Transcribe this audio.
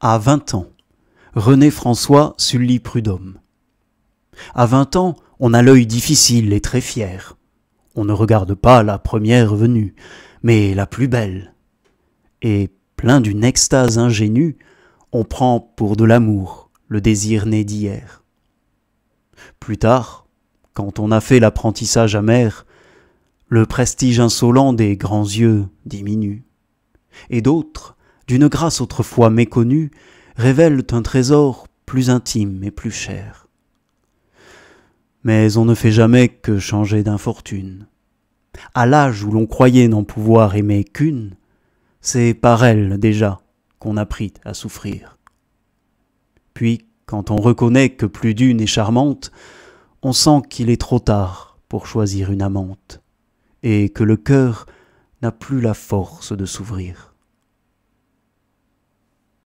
à vingt ans, René François Sully Prudhomme. À vingt ans, on a l'œil difficile et très fier. On ne regarde pas la première venue, mais la plus belle. Et, plein d'une extase ingénue, on prend pour de l'amour le désir né d'hier. Plus tard, quand on a fait l'apprentissage amer, le prestige insolent des grands yeux diminue, et d'autres, d'une grâce autrefois méconnue, révèlent un trésor plus intime et plus cher. Mais on ne fait jamais que changer d'infortune. À l'âge où l'on croyait n'en pouvoir aimer qu'une, c'est par elle déjà qu'on apprit à souffrir. Puis, quand on reconnaît que plus d'une est charmante, on sent qu'il est trop tard pour choisir une amante, et que le cœur n'a plus la force de s'ouvrir.